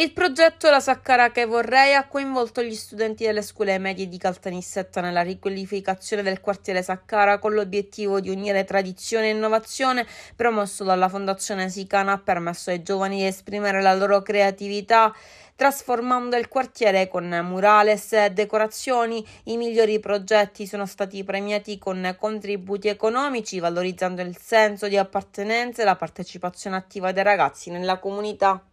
Il progetto La Saccara che vorrei ha coinvolto gli studenti delle scuole medie di Caltanissetta nella riqualificazione del quartiere Saccara con l'obiettivo di unire tradizione e innovazione promosso dalla Fondazione Sicana ha permesso ai giovani di esprimere la loro creatività trasformando il quartiere con murales e decorazioni. I migliori progetti sono stati premiati con contributi economici, valorizzando il senso di appartenenza e la partecipazione attiva dei ragazzi nella comunità.